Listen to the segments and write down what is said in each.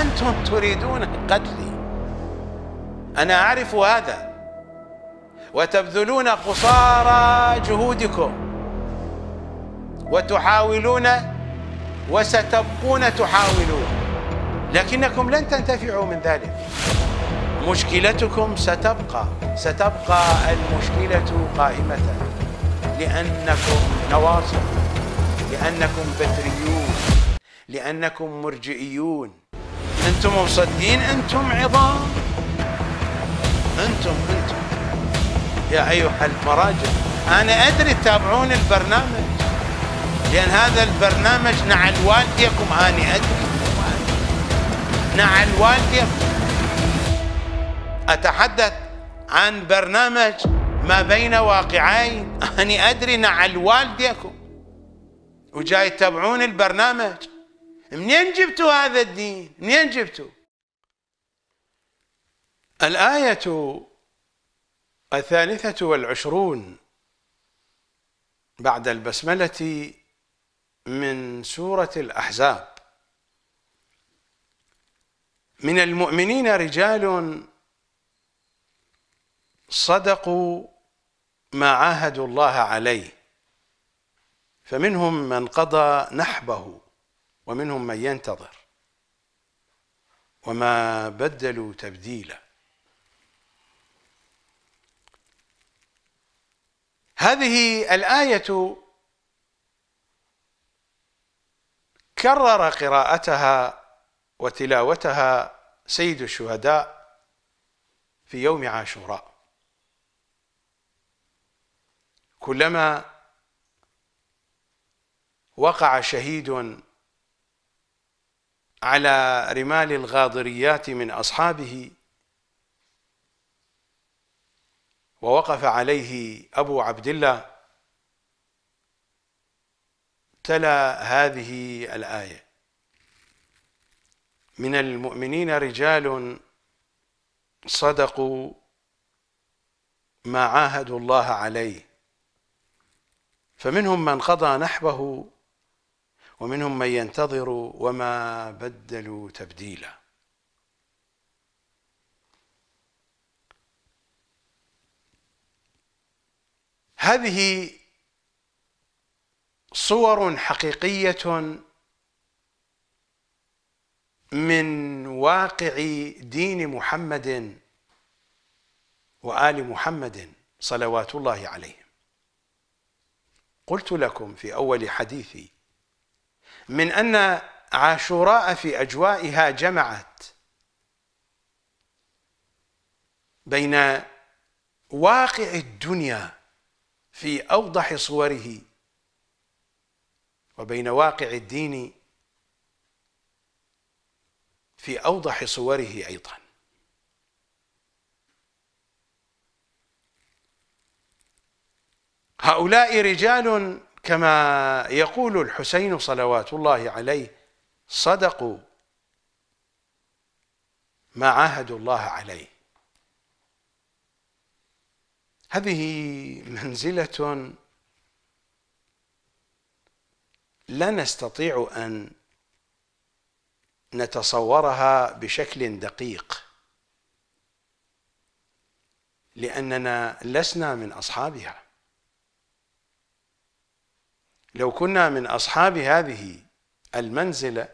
أنتم تريدون قتلي أنا أعرف هذا وتبذلون قصارى جهودكم وتحاولون وستبقون تحاولون لكنكم لن تنتفعوا من ذلك مشكلتكم ستبقى ستبقى المشكلة قائمة لأنكم نواصب لأنكم بدريون لأنكم مرجئيون انتم مصدقين انتم عظام انتم انتم يا ايها المراجع انا ادري تتابعون البرنامج لان هذا البرنامج نعل والديكم انا ادري نعل والديكم اتحدث عن برنامج ما بين واقعين أنا أدري نعل والديكم وجاي تتابعون البرنامج منين جبتوا هذا الدين منين جبتوا الآية الثالثة والعشرون بعد البسملة من سورة الأحزاب من المؤمنين رجال صدقوا ما عاهدوا الله عليه فمنهم من قضى نحبه ومنهم من ينتظر وما بدلوا تبديلا هذه الايه كرر قراءتها وتلاوتها سيد الشهداء في يوم عاشوراء كلما وقع شهيد على رمال الغاضريات من أصحابه ووقف عليه أبو عبد الله تلا هذه الآية من المؤمنين رجال صدقوا ما عاهدوا الله عليه فمنهم من قضى نحبه ومنهم من ينتظر وما بدلوا تبديلا هذه صور حقيقيه من واقع دين محمد وال محمد صلوات الله عليهم قلت لكم في اول حديثي من أن عاشوراء في أجوائها جمعت بين واقع الدنيا في أوضح صوره وبين واقع الدين في أوضح صوره أيضا هؤلاء رجال كما يقول الحسين صلوات الله عليه صدقوا ما عاهدوا الله عليه هذه منزلة لا نستطيع أن نتصورها بشكل دقيق لأننا لسنا من أصحابها لو كنا من أصحاب هذه المنزلة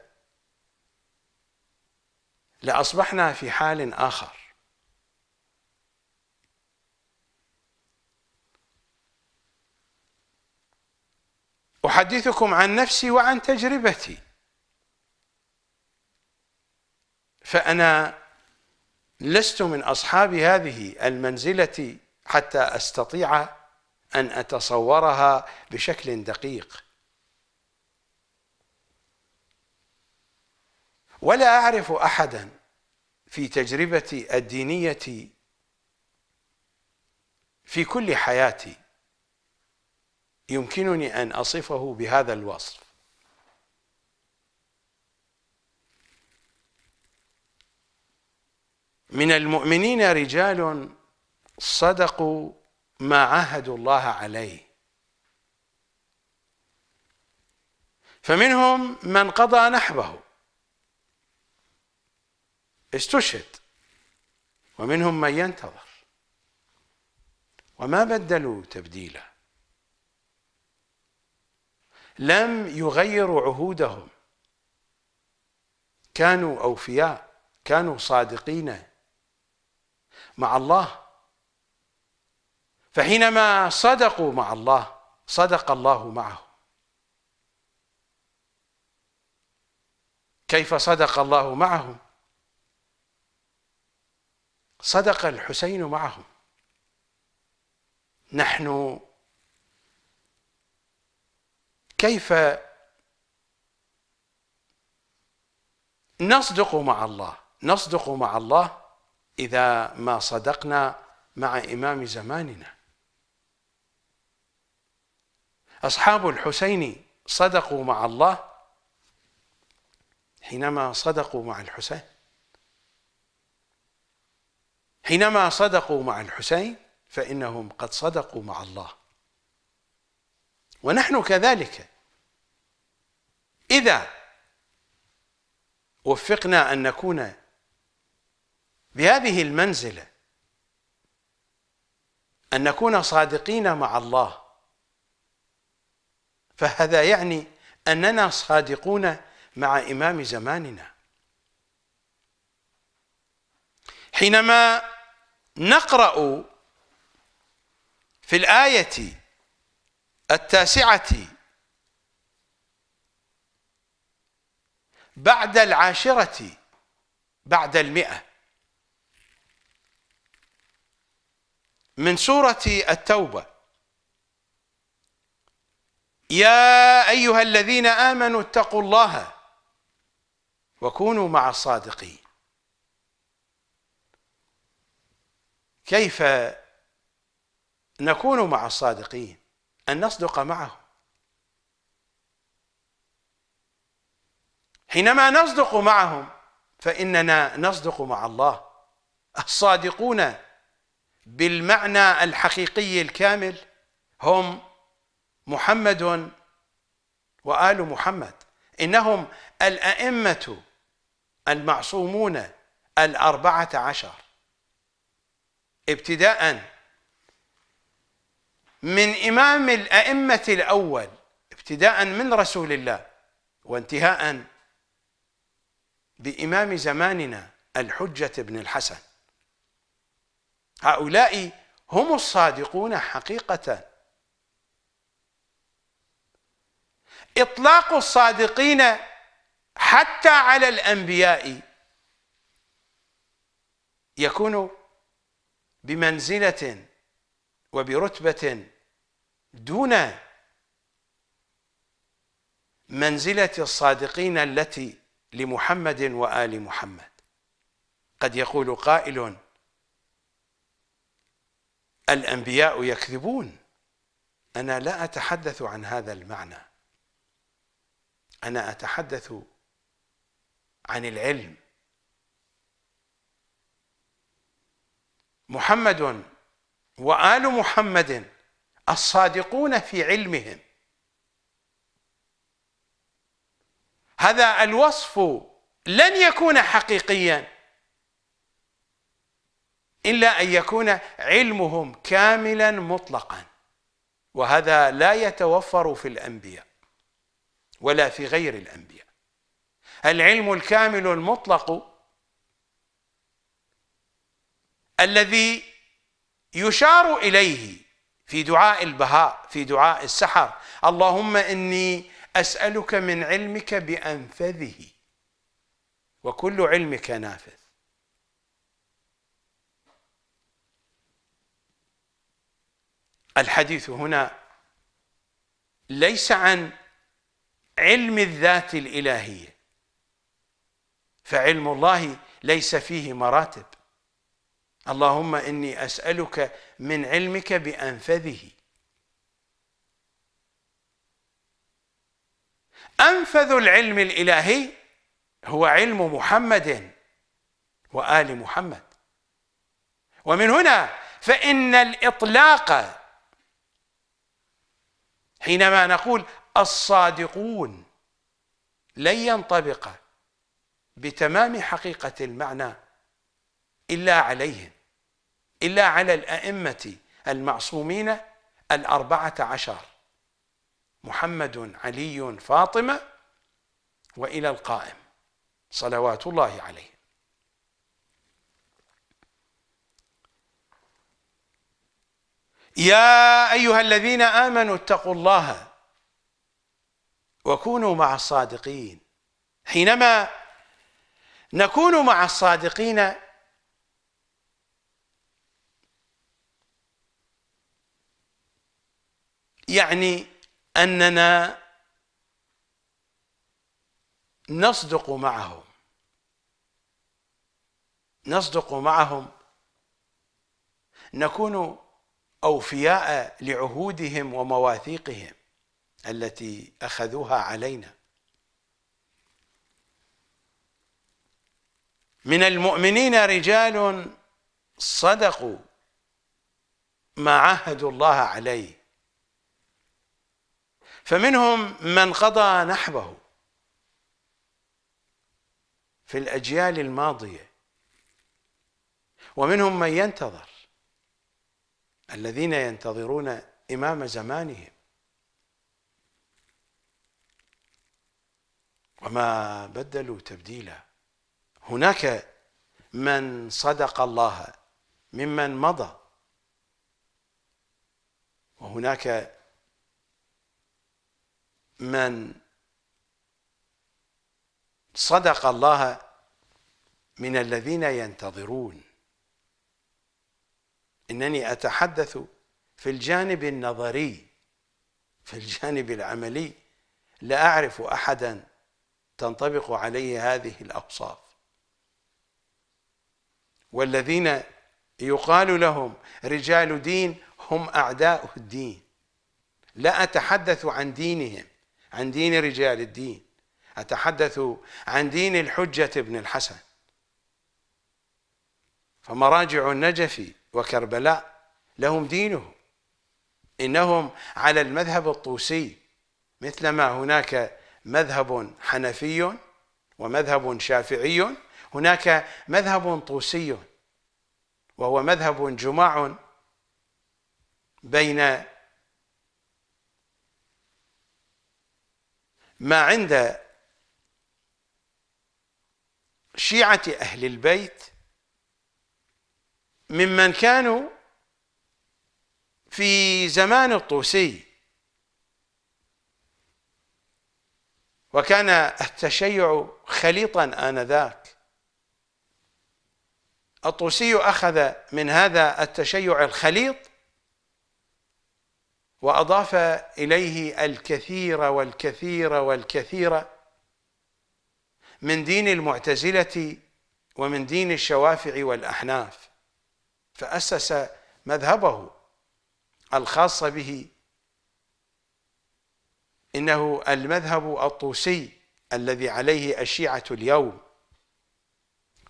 لأصبحنا في حال آخر أحدثكم عن نفسي وعن تجربتي فأنا لست من أصحاب هذه المنزلة حتى أستطيع أن أتصورها بشكل دقيق ولا أعرف أحدا في تجربتي الدينية في كل حياتي يمكنني أن أصفه بهذا الوصف من المؤمنين رجال صدقوا ما عاهدوا الله عليه فمنهم من قضى نحبه استشهد ومنهم من ينتظر وما بدلوا تبديلا لم يغيروا عهودهم كانوا اوفياء كانوا صادقين مع الله فحينما صدقوا مع الله صدق الله معهم كيف صدق الله معهم صدق الحسين معهم نحن كيف نصدق مع الله نصدق مع الله اذا ما صدقنا مع امام زماننا أصحاب الحسين صدقوا مع الله حينما صدقوا مع الحسين حينما صدقوا مع الحسين فإنهم قد صدقوا مع الله ونحن كذلك إذا وفقنا أن نكون بهذه المنزلة أن نكون صادقين مع الله فهذا يعني أننا صادقون مع إمام زماننا حينما نقرأ في الآية التاسعة بعد العاشرة بعد المئة من سورة التوبة يا أيها الذين آمنوا اتقوا الله وكونوا مع الصادقين كيف نكون مع الصادقين أن نصدق معهم حينما نصدق معهم فإننا نصدق مع الله الصادقون بالمعنى الحقيقي الكامل هم محمد وال محمد انهم الائمه المعصومون الاربعه عشر ابتداء من امام الائمه الاول ابتداء من رسول الله وانتهاء بامام زماننا الحجه بن الحسن هؤلاء هم الصادقون حقيقه إطلاق الصادقين حتى على الأنبياء يكون بمنزلة وبرتبة دون منزلة الصادقين التي لمحمد وآل محمد قد يقول قائل الأنبياء يكذبون أنا لا أتحدث عن هذا المعنى انا اتحدث عن العلم محمد وال محمد الصادقون في علمهم هذا الوصف لن يكون حقيقيا الا ان يكون علمهم كاملا مطلقا وهذا لا يتوفر في الانبياء ولا في غير الأنبياء العلم الكامل المطلق الذي يشار إليه في دعاء البهاء في دعاء السحر اللهم إني أسألك من علمك بأنفذه وكل علمك نافذ الحديث هنا ليس عن علم الذات الإلهية فعلم الله ليس فيه مراتب اللهم إني أسألك من علمك بأنفذه أنفذ العلم الإلهي هو علم محمد وآل محمد ومن هنا فإن الإطلاق حينما نقول الصادقون لن ينطبق بتمام حقيقة المعنى إلا عليهم إلا على الأئمة المعصومين الأربعة عشر محمد علي فاطمة وإلى القائم صلوات الله عليه يا أيها الذين آمنوا اتقوا الله وكونوا مع الصادقين حينما نكون مع الصادقين يعني اننا نصدق معهم نصدق معهم نكون اوفياء لعهودهم ومواثيقهم التي اخذوها علينا من المؤمنين رجال صدقوا ما عاهدوا الله عليه فمنهم من قضى نحبه في الاجيال الماضيه ومنهم من ينتظر الذين ينتظرون امام زمانهم وما بدلوا تبديلا هناك من صدق الله ممن مضى وهناك من صدق الله من الذين ينتظرون انني اتحدث في الجانب النظري في الجانب العملي لا اعرف احدا تنطبق عليه هذه الأوصاف والذين يقال لهم رجال دين هم أعداء الدين لا أتحدث عن دينهم عن دين رجال الدين أتحدث عن دين الحجة بن الحسن فمراجع النجف وكربلاء لهم دينهم إنهم على المذهب الطوسي مثلما هناك مذهب حنفي ومذهب شافعي هناك مذهب طوسي وهو مذهب جماع بين ما عند شيعة أهل البيت ممن كانوا في زمان الطوسي وكان التشيع خليطا آنذاك الطوسي أخذ من هذا التشيع الخليط وأضاف إليه الكثير والكثير والكثير من دين المعتزلة ومن دين الشوافع والأحناف فأسس مذهبه الخاص به إنه المذهب الطوسي الذي عليه الشيعة اليوم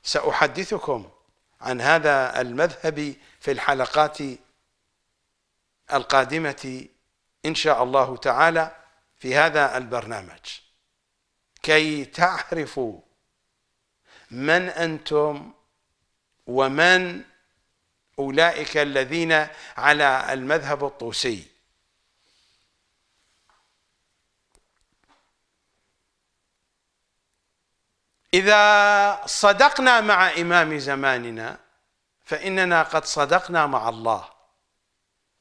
سأحدثكم عن هذا المذهب في الحلقات القادمة إن شاء الله تعالى في هذا البرنامج كي تعرفوا من أنتم ومن أولئك الذين على المذهب الطوسي إذا صدقنا مع إمام زماننا فإننا قد صدقنا مع الله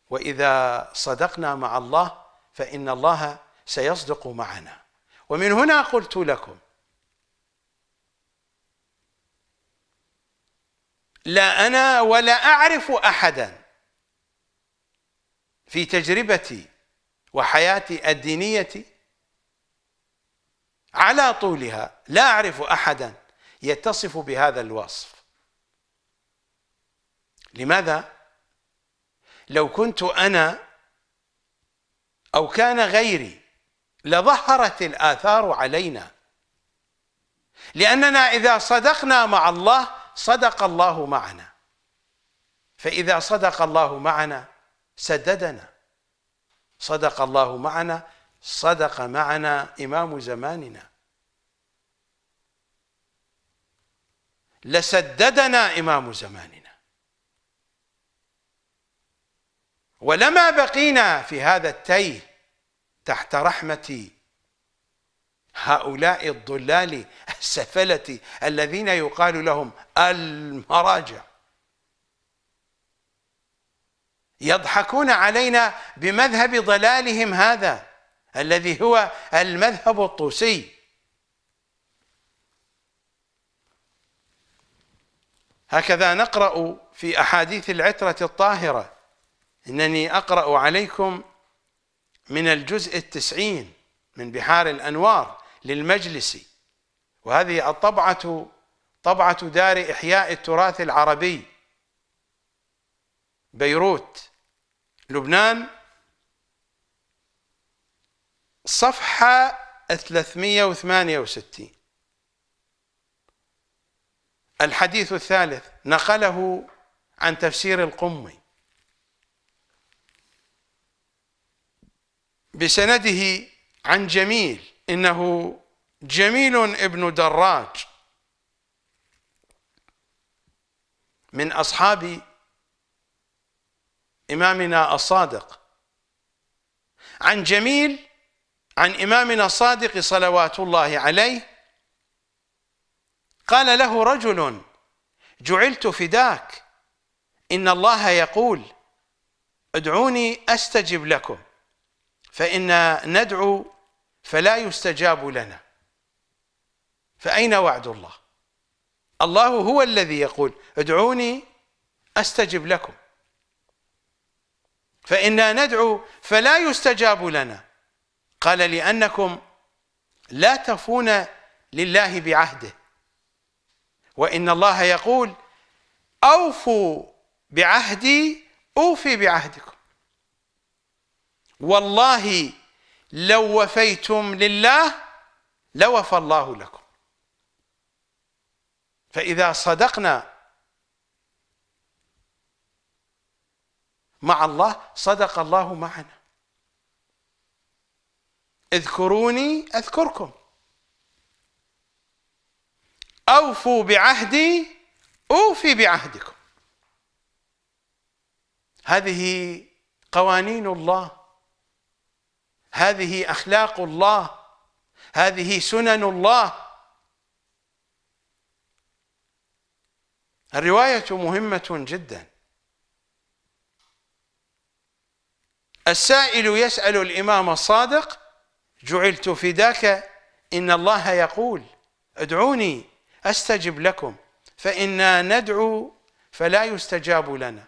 وإذا صدقنا مع الله فإن الله سيصدق معنا ومن هنا قلت لكم لا أنا ولا أعرف أحدا في تجربتي وحياتي الدينية على طولها لا أعرف أحدا يتصف بهذا الوصف لماذا؟ لو كنت أنا أو كان غيري لظهرت الآثار علينا لأننا إذا صدقنا مع الله صدق الله معنا فإذا صدق الله معنا سددنا صدق الله معنا صدق معنا إمام زماننا لسددنا إمام زماننا ولما بقينا في هذا التيه تحت رحمة هؤلاء الضلال السفلة الذين يقال لهم المراجع يضحكون علينا بمذهب ضلالهم هذا الذي هو المذهب الطوسي هكذا نقرأ في أحاديث العترة الطاهرة إنني أقرأ عليكم من الجزء التسعين من بحار الأنوار للمجلس وهذه الطبعة طبعة دار إحياء التراث العربي بيروت لبنان صفحة 368 الحديث الثالث نقله عن تفسير القمي بسنده عن جميل انه جميل ابن دراج من اصحاب امامنا الصادق عن جميل عن إمامنا الصادق صلوات الله عليه قال له رجل جعلت فداك إن الله يقول ادعوني أستجب لكم فإن ندعو فلا يستجاب لنا فأين وعد الله الله هو الذي يقول ادعوني أستجب لكم فإنا ندعو فلا يستجاب لنا قال لأنكم لا تفون لله بعهده وإن الله يقول أوفوا بعهدي أوفي بعهدكم والله لو وفيتم لله لوفى الله لكم فإذا صدقنا مع الله صدق الله معنا اذكروني اذكركم اوفوا بعهدي اوفي بعهدكم هذه قوانين الله هذه اخلاق الله هذه سنن الله الروايه مهمه جدا السائل يسال الامام الصادق جعلت فداك إن الله يقول ادعوني أستجب لكم فإنا ندعو فلا يستجاب لنا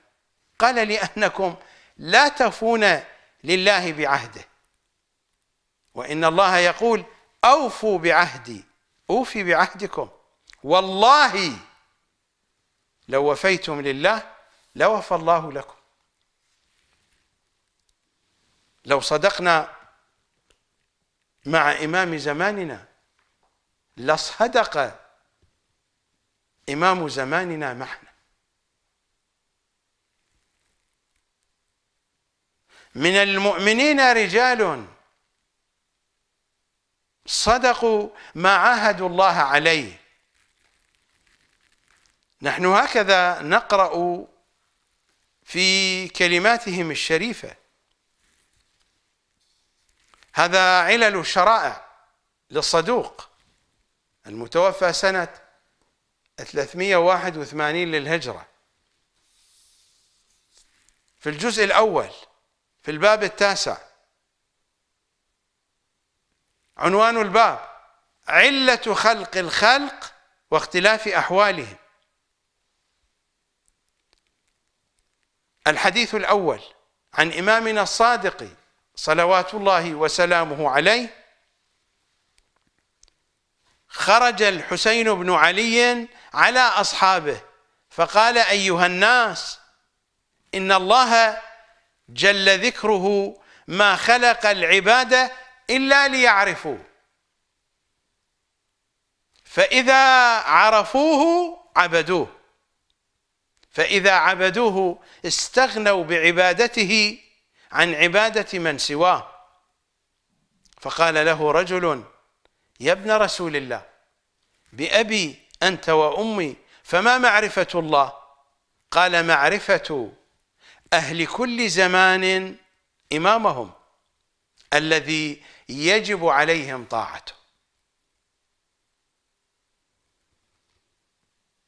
قال لأنكم لا تفون لله بعهده وإن الله يقول أوفوا بعهدي أوفي بعهدكم والله لو وفيتم لله لوفى الله لكم لو صدقنا مع إمام زماننا لصدق إمام زماننا معنا من المؤمنين رجال صدقوا ما عاهدوا الله عليه نحن هكذا نقرأ في كلماتهم الشريفه هذا علل الشرائع للصدوق المتوفى سنة 381 للهجرة في الجزء الأول في الباب التاسع عنوان الباب علة خلق الخلق واختلاف أحوالهم الحديث الأول عن إمامنا الصادق صلوات الله وسلامه عليه خرج الحسين بن علي على أصحابه فقال أيها الناس إن الله جل ذكره ما خلق العباد إلا ليعرفوه فإذا عرفوه عبدوه فإذا عبدوه استغنوا بعبادته عن عبادة من سواه فقال له رجل يا ابن رسول الله بأبي أنت وأمي فما معرفة الله قال معرفة أهل كل زمان إمامهم الذي يجب عليهم طاعته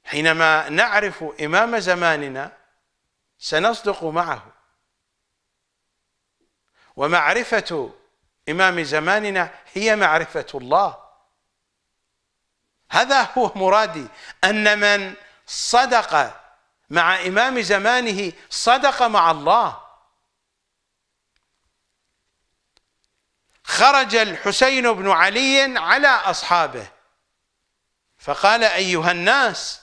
حينما نعرف إمام زماننا سنصدق معه ومعرفة إمام زماننا هي معرفة الله هذا هو مرادي أن من صدق مع إمام زمانه صدق مع الله خرج الحسين بن علي على أصحابه فقال أيها الناس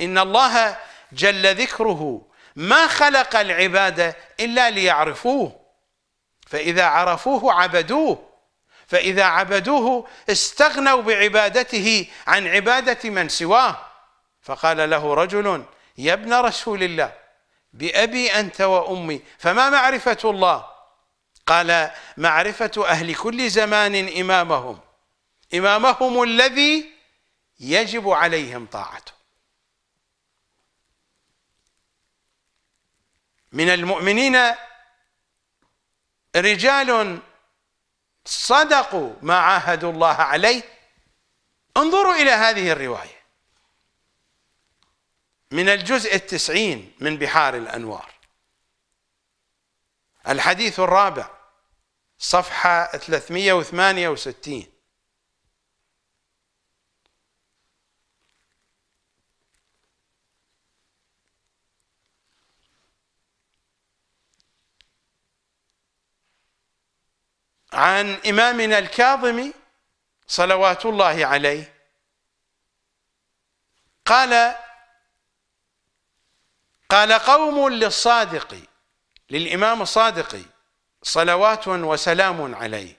إن الله جل ذكره ما خلق العباد إلا ليعرفوه فإذا عرفوه عبدوه فإذا عبدوه استغنوا بعبادته عن عبادة من سواه فقال له رجل يا ابن رسول الله بأبي أنت وأمي فما معرفة الله قال معرفة أهل كل زمان إمامهم إمامهم الذي يجب عليهم طاعته من المؤمنين رجال صدقوا ما عاهدوا الله عليه انظروا إلى هذه الرواية من الجزء التسعين من بحار الأنوار الحديث الرابع صفحة 368 عن إمامنا الكاظم صلوات الله عليه قال قال قوم للصادق للإمام الصادق صلوات وسلام عليه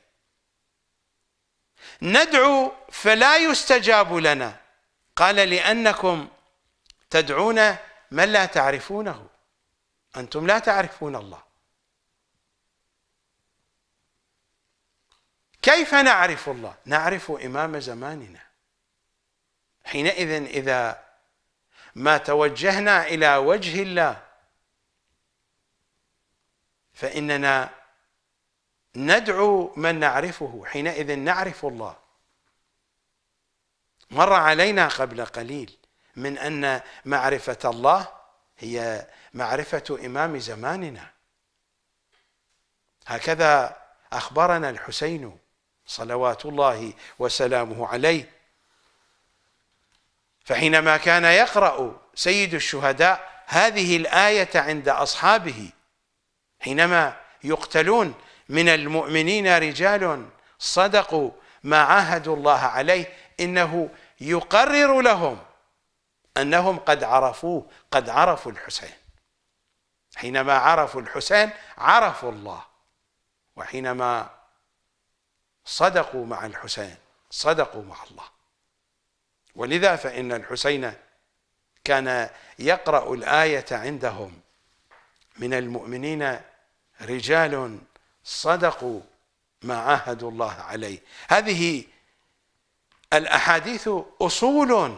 ندعو فلا يستجاب لنا قال لأنكم تدعون من لا تعرفونه أنتم لا تعرفون الله كيف نعرف الله؟ نعرف إمام زماننا حينئذ إذا ما توجهنا إلى وجه الله فإننا ندعو من نعرفه حينئذ نعرف الله مر علينا قبل قليل من أن معرفة الله هي معرفة إمام زماننا هكذا أخبرنا الحسين صلوات الله وسلامه عليه فحينما كان يقرأ سيد الشهداء هذه الآية عند أصحابه حينما يقتلون من المؤمنين رجال صدقوا ما عاهدوا الله عليه إنه يقرر لهم أنهم قد عرفوه قد عرفوا الحسين حينما عرفوا الحسين عرفوا الله وحينما صدقوا مع الحسين صدقوا مع الله ولذا فإن الحسين كان يقرأ الآية عندهم من المؤمنين رجال صدقوا ما عاهدوا الله عليه هذه الأحاديث أصول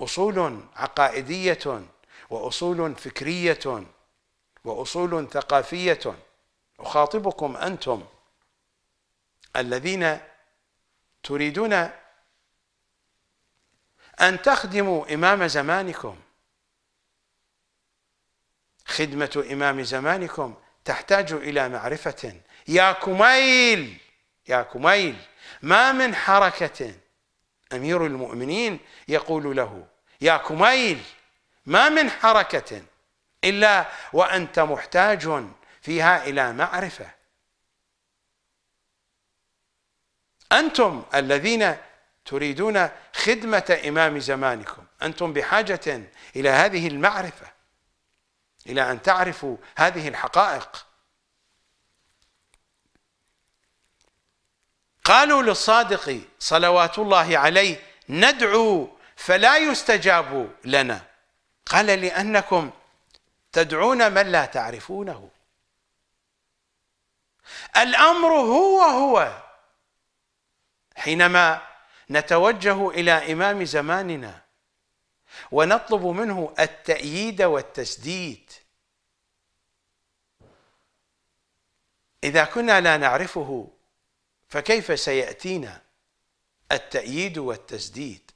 أصول عقائدية وأصول فكرية وأصول ثقافية أخاطبكم أنتم الذين تريدون أن تخدموا إمام زمانكم خدمة إمام زمانكم تحتاج إلى معرفة يا كميل يا كميل ما من حركة أمير المؤمنين يقول له يا كميل ما من حركة إلا وأنت محتاج فيها إلى معرفة أنتم الذين تريدون خدمة إمام زمانكم أنتم بحاجة إلى هذه المعرفة إلى أن تعرفوا هذه الحقائق قالوا للصادق صلوات الله عليه ندعو فلا يستجاب لنا قال لأنكم تدعون من لا تعرفونه الأمر هو هو حينما نتوجه الى امام زماننا ونطلب منه التأييد والتسديد إذا كنا لا نعرفه فكيف سيأتينا التأييد والتسديد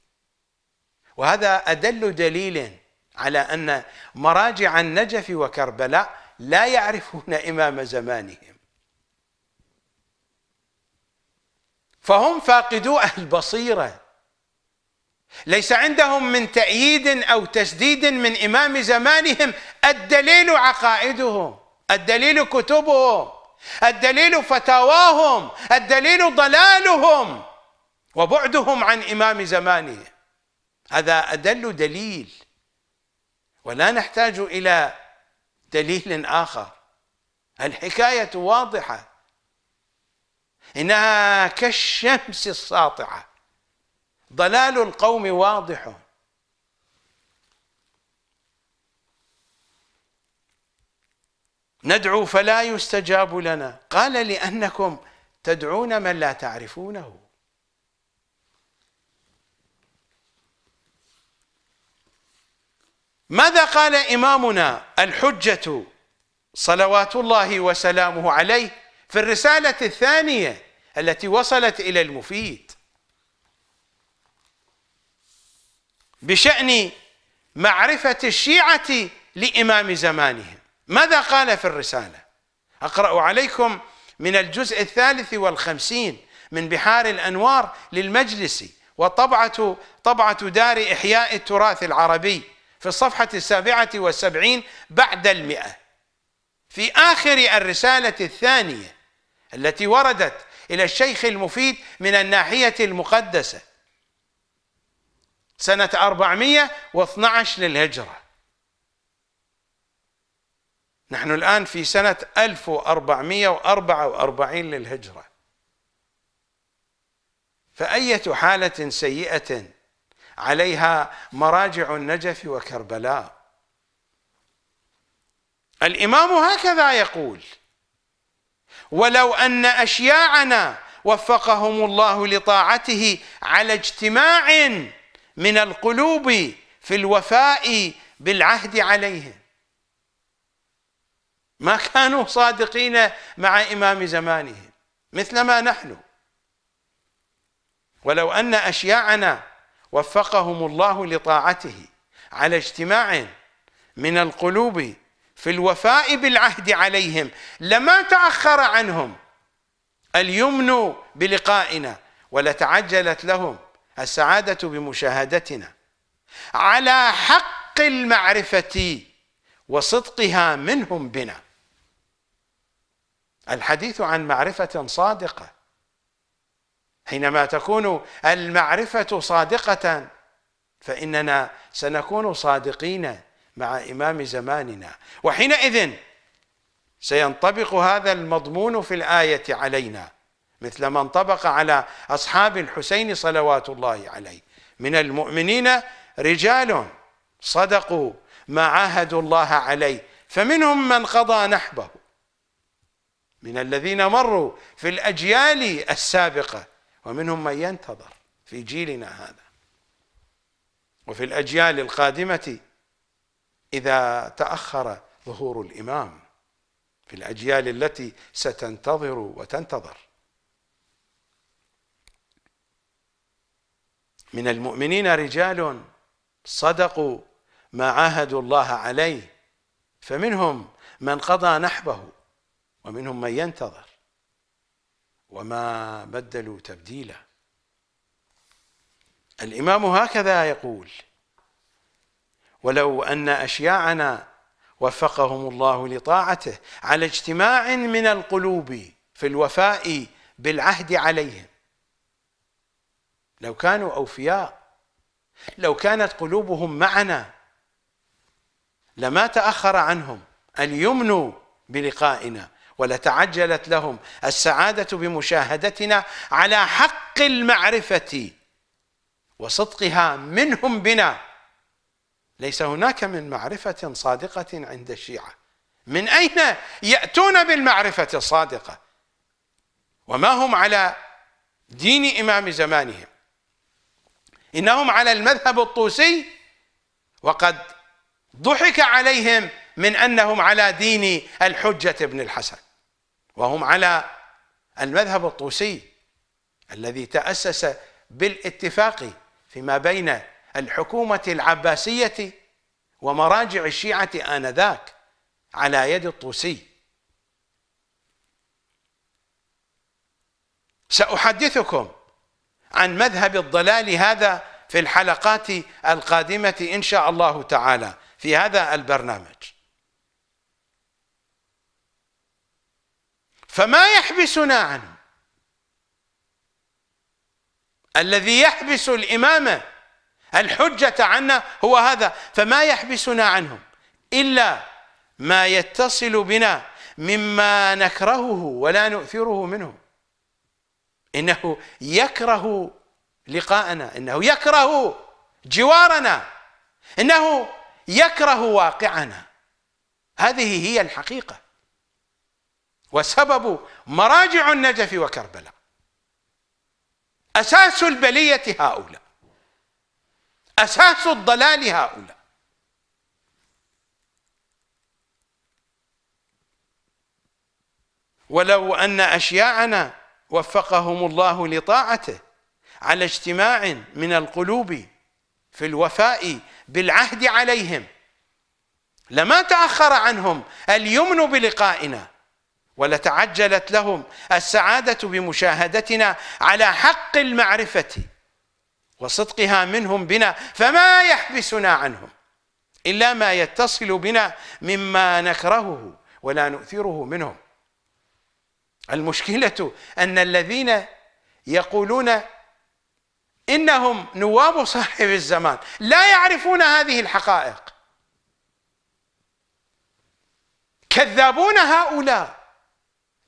وهذا أدل دليل على أن مراجع النجف وكربلاء لا يعرفون إمام زمانهم فهم فاقدو البصيرة ليس عندهم من تأييد أو تسديد من إمام زمانهم الدليل عقائدهم الدليل كتبهم الدليل فتاواهم الدليل ضلالهم وبعدهم عن إمام زمانهم هذا أدل دليل ولا نحتاج إلى دليل آخر الحكاية واضحة إنها كالشمس الساطعة ضلال القوم واضح ندعو فلا يستجاب لنا قال لأنكم تدعون من لا تعرفونه ماذا قال إمامنا الحجة صلوات الله وسلامه عليه في الرسالة الثانية التي وصلت إلى المفيد بشأن معرفة الشيعة لإمام زمانهم ماذا قال في الرسالة أقرأ عليكم من الجزء الثالث والخمسين من بحار الأنوار للمجلس وطبعة طبعة دار إحياء التراث العربي في الصفحة السابعة والسبعين بعد المئة في آخر الرسالة الثانية التي وردت إلى الشيخ المفيد من الناحية المقدسة سنة 412 للهجرة نحن الآن في سنة 1444 للهجرة فأية حالة سيئة عليها مراجع النجف وكربلاء الإمام هكذا يقول ولو أن أشياعنا وفقهم الله لطاعته على اجتماع من القلوب في الوفاء بالعهد عليهم ما كانوا صادقين مع إمام زمانهم مثلما نحن ولو أن أشياعنا وفقهم الله لطاعته على اجتماع من القلوب في الوفاء بالعهد عليهم لما تأخر عنهم اليمن بلقائنا ولتعجلت لهم السعادة بمشاهدتنا على حق المعرفة وصدقها منهم بنا الحديث عن معرفة صادقة حينما تكون المعرفة صادقة فإننا سنكون صادقين مع إمام زماننا وحينئذ سينطبق هذا المضمون في الآية علينا مثل ما انطبق على أصحاب الحسين صلوات الله عليه من المؤمنين رجال صدقوا ما عاهدوا الله عليه فمنهم من قضى نحبه من الذين مروا في الأجيال السابقة ومنهم من ينتظر في جيلنا هذا وفي الأجيال القادمة اذا تاخر ظهور الامام في الاجيال التي ستنتظر وتنتظر من المؤمنين رجال صدقوا ما عاهدوا الله عليه فمنهم من قضى نحبه ومنهم من ينتظر وما بدلوا تبديلا الامام هكذا يقول ولو أن أشياعنا وفقهم الله لطاعته على اجتماع من القلوب في الوفاء بالعهد عليهم لو كانوا أوفياء لو كانت قلوبهم معنا لما تأخر عنهم أن يمنوا بلقائنا ولتعجلت لهم السعادة بمشاهدتنا على حق المعرفة وصدقها منهم بنا ليس هناك من معرفة صادقة عند الشيعة من أين يأتون بالمعرفة الصادقة وما هم على دين إمام زمانهم إنهم على المذهب الطوسي وقد ضحك عليهم من أنهم على دين الحجة ابن الحسن وهم على المذهب الطوسي الذي تأسس بالاتفاق فيما بين الحكومة العباسية ومراجع الشيعة آنذاك على يد الطوسي سأحدثكم عن مذهب الضلال هذا في الحلقات القادمة إن شاء الله تعالى في هذا البرنامج فما يحبسنا عنه الذي يحبس الإمامة الحجة عنا هو هذا فما يحبسنا عنهم إلا ما يتصل بنا مما نكرهه ولا نؤثره منه إنه يكره لقاءنا إنه يكره جوارنا إنه يكره واقعنا هذه هي الحقيقة وسبب مراجع النجف وكربلاء أساس البلية هؤلاء أساس الضلال هؤلاء ولو أن أشياعنا وفقهم الله لطاعته على اجتماع من القلوب في الوفاء بالعهد عليهم لما تأخر عنهم اليمن بلقائنا ولتعجلت لهم السعادة بمشاهدتنا على حق المعرفة وصدقها منهم بنا فما يحبسنا عنهم إلا ما يتصل بنا مما نكرهه ولا نؤثره منهم المشكلة أن الذين يقولون إنهم نواب صاحب الزمان لا يعرفون هذه الحقائق كذابون هؤلاء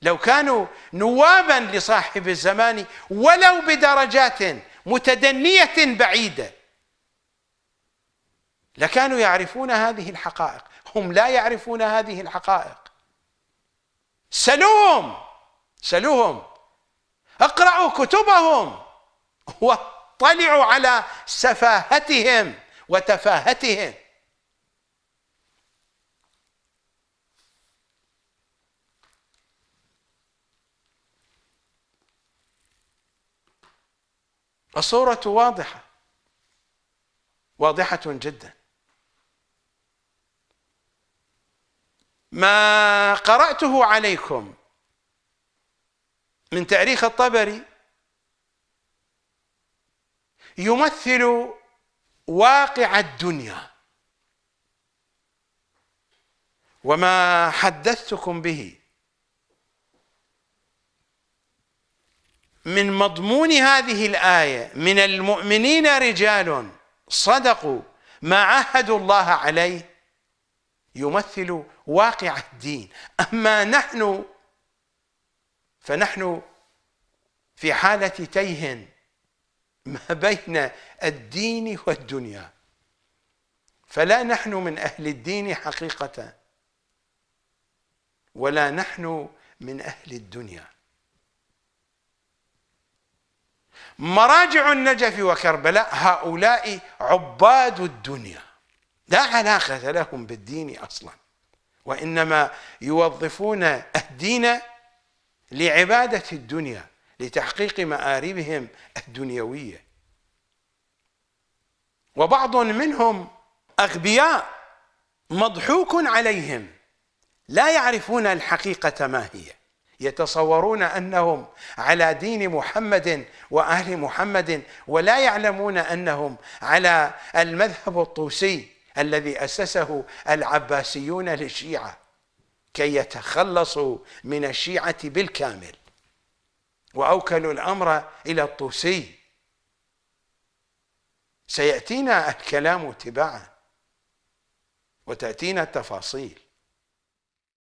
لو كانوا نوابا لصاحب الزمان ولو بدرجات متدنيه بعيده لكانوا يعرفون هذه الحقائق هم لا يعرفون هذه الحقائق سلوهم سلوهم اقرأوا كتبهم واطلعوا على سفاهتهم وتفاهتهم الصورة واضحة واضحة جدا ما قرأته عليكم من تاريخ الطبري يمثل واقع الدنيا وما حدثتكم به من مضمون هذه الآية من المؤمنين رجال صدقوا ما عاهدوا الله عليه يمثل واقع الدين أما نحن فنحن في حالة تيه ما بين الدين والدنيا فلا نحن من أهل الدين حقيقة ولا نحن من أهل الدنيا مراجع النجف وكربلاء هؤلاء عباد الدنيا لا علاقة لهم بالدين أصلا وإنما يوظفون الدين لعبادة الدنيا لتحقيق مآربهم الدنيوية وبعض منهم أغبياء مضحوك عليهم لا يعرفون الحقيقة ما هي يتصورون انهم على دين محمد واهل محمد ولا يعلمون انهم على المذهب الطوسي الذي اسسه العباسيون للشيعه كي يتخلصوا من الشيعه بالكامل واوكلوا الامر الى الطوسي سياتينا الكلام تباعا وتاتينا التفاصيل